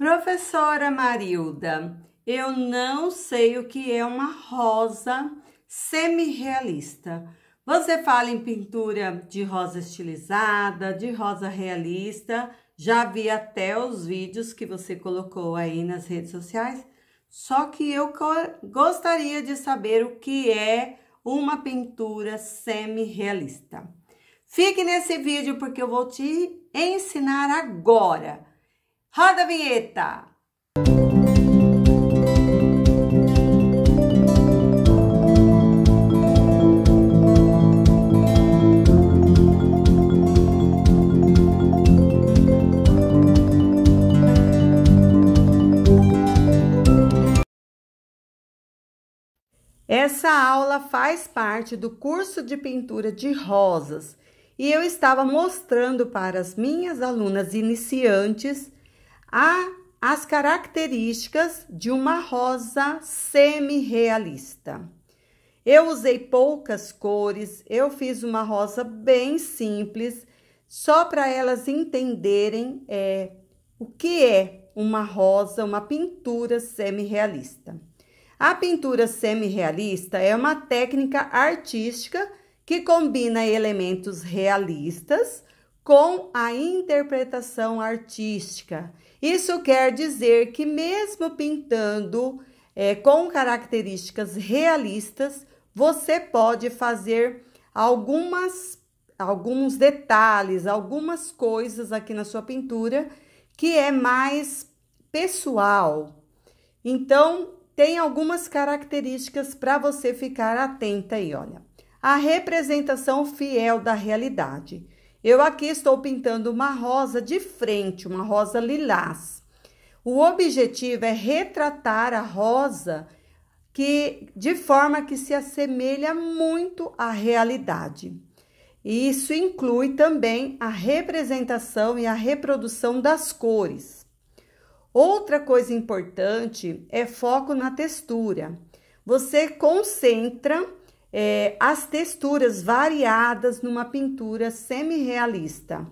Professora Marilda, eu não sei o que é uma rosa semi-realista. Você fala em pintura de rosa estilizada, de rosa realista. Já vi até os vídeos que você colocou aí nas redes sociais. Só que eu gostaria de saber o que é uma pintura semi-realista. Fique nesse vídeo porque eu vou te ensinar agora Roda a vinheta! Essa aula faz parte do curso de pintura de rosas e eu estava mostrando para as minhas alunas iniciantes a as características de uma rosa semi-realista. Eu usei poucas cores, eu fiz uma rosa bem simples, só para elas entenderem é, o que é uma rosa, uma pintura semi-realista. A pintura semi-realista é uma técnica artística que combina elementos realistas com a interpretação artística. Isso quer dizer que, mesmo pintando é, com características realistas, você pode fazer algumas, alguns detalhes, algumas coisas aqui na sua pintura que é mais pessoal. Então, tem algumas características para você ficar atenta aí, olha. A representação fiel da realidade. Eu aqui estou pintando uma rosa de frente, uma rosa lilás. O objetivo é retratar a rosa que de forma que se assemelha muito à realidade. E isso inclui também a representação e a reprodução das cores. Outra coisa importante é foco na textura. Você concentra é, as texturas variadas numa pintura semi-realista.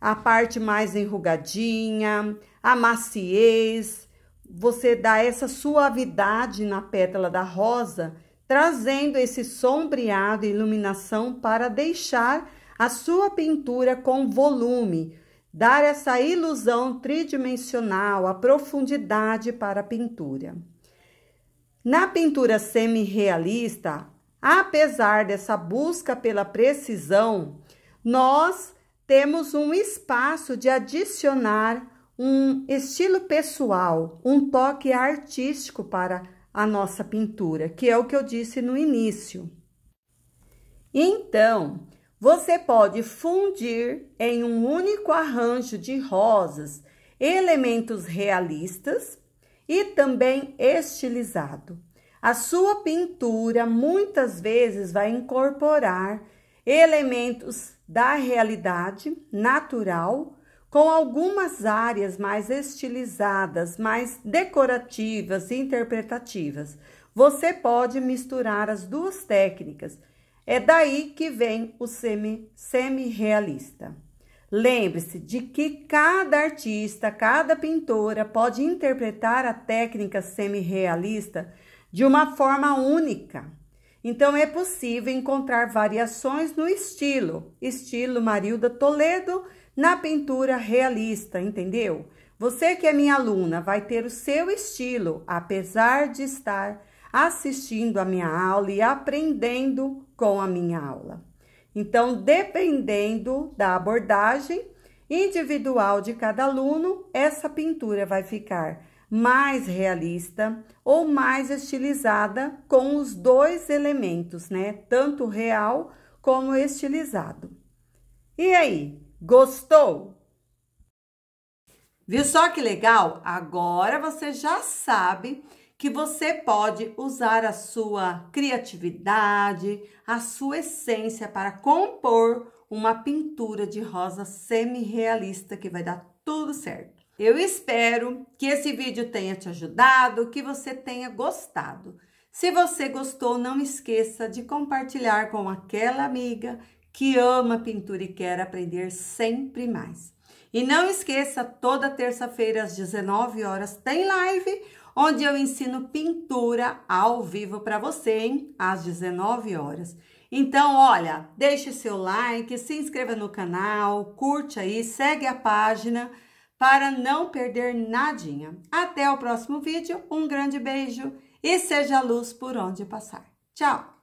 A parte mais enrugadinha, a maciez, você dá essa suavidade na pétala da rosa, trazendo esse sombreado e iluminação para deixar a sua pintura com volume, dar essa ilusão tridimensional, a profundidade para a pintura. Na pintura semi-realista, Apesar dessa busca pela precisão, nós temos um espaço de adicionar um estilo pessoal, um toque artístico para a nossa pintura, que é o que eu disse no início. Então, você pode fundir em um único arranjo de rosas elementos realistas e também estilizado. A sua pintura muitas vezes vai incorporar elementos da realidade natural com algumas áreas mais estilizadas, mais decorativas e interpretativas. Você pode misturar as duas técnicas. É daí que vem o semi, semi-realista. Lembre-se de que cada artista, cada pintora pode interpretar a técnica semi-realista de uma forma única. Então é possível encontrar variações no estilo, estilo Marilda Toledo na pintura realista, entendeu? Você que é minha aluna vai ter o seu estilo, apesar de estar assistindo a minha aula e aprendendo com a minha aula. Então, dependendo da abordagem individual de cada aluno, essa pintura vai ficar mais realista ou mais estilizada com os dois elementos, né? Tanto real como estilizado. E aí, gostou? Viu só que legal? Agora você já sabe que você pode usar a sua criatividade, a sua essência para compor uma pintura de rosa semi-realista que vai dar tudo certo. Eu espero que esse vídeo tenha te ajudado, que você tenha gostado. Se você gostou, não esqueça de compartilhar com aquela amiga que ama pintura e quer aprender sempre mais. E não esqueça, toda terça-feira às 19 horas tem live onde eu ensino pintura ao vivo para você, hein? Às 19 horas. Então, olha, deixe seu like, se inscreva no canal, curte aí, segue a página para não perder nadinha. Até o próximo vídeo, um grande beijo e seja luz por onde passar. Tchau!